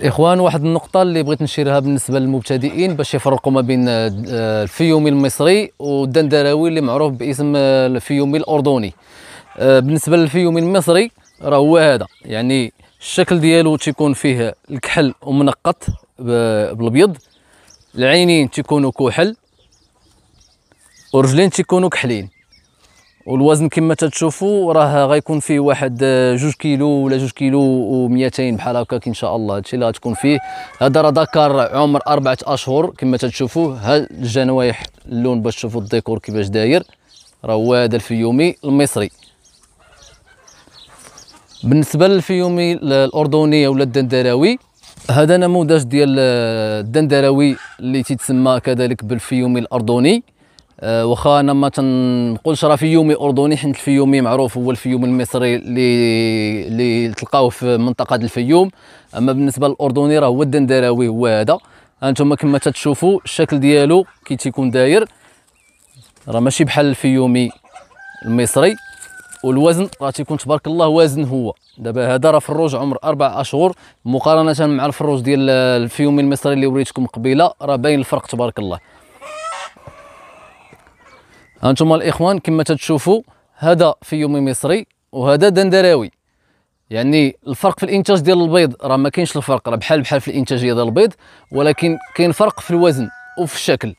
الاخوان واحد النقطه اللي بغيت نشيرها بالنسبه للمبتدئين باش يفرقوا ما بين آه، الفيومي المصري والدندراوي اللي معروف باسم آه، الفيومي الاردني آه، بالنسبه للفيومي المصري راه هو هذا يعني الشكل ديالو تيكون فيه الكحل ومنقط بالابيض العينين تيكونوا كحل ورجلين تيكونوا كحلين والوزن كما تتشوفوا راه غيكون فيه واحد آه، جوج كيلو ولا جوج كيلو و200 بحال هكاك ان شاء الله هادشي اللي غتكون فيه هذا راه دكر عمر اربعه اشهر كما تتشوفوا ها الجنوايح اللون باش تشوفوا الديكور كيفاش داير راه هو هذا الفيومي المصري بالنسبه للفيومي الاردني ولا الدندراوي هذا نموذج ديال آه، الدندراوي اللي تيتسمى كذلك بالفيومي الاردني آه، واخا انا ما تنقولش راه فيومي اردني حيت الفيومي معروف هو الفيوم المصري اللي اللي تلقاوه في منطقه الفيوم اما بالنسبه للاردني راه هو الدندراوي هو هذا هانتوما كما تتشوفوا الشكل ديالو كي تيكون داير راه ماشي بحال الفيومي المصري والوزن راه تيكون تبارك الله وزن هو دابا هذا راه فروج عمر اربع اشهر مقارنه مع الفروج ديال الفيومي المصري اللي وريتكم قبيله راه باين الفرق تبارك الله هانتوما الاخوان كما تتشوفوا هذا يومي مصري وهذا دندراوي يعني الفرق في الانتاج ديال البيض راه ما كاينش الفرق راه بحال بحال في الانتاجيه ديال البيض ولكن كاين فرق في الوزن وفي الشكل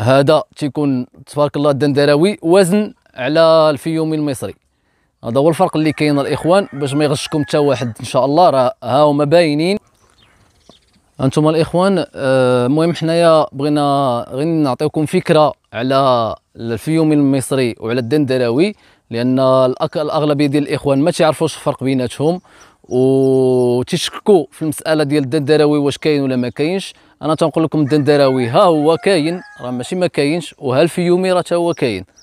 هذا تيكون تبارك الله الدندراوي وزن على الفيومي المصري هذا هو الفرق اللي كاين الاخوان باش ما يغشكم حتى واحد ان شاء الله راه ها هما باينين انتم الاخوان المهم آه، حنايا بغينا غير نعطيكم فكره على الفيوم المصري وعلى الدندراوي لان الاغلبيه ديال الاخوان ما تيعرفوش الفرق بيناتهم وتشكوا في المساله ديال الدندراوي واش كاين ولا ما كاينش انا تنقول لكم الدندراوي ها هو كاين راه ماشي ما كاينش وها الفيومي راه هو كاين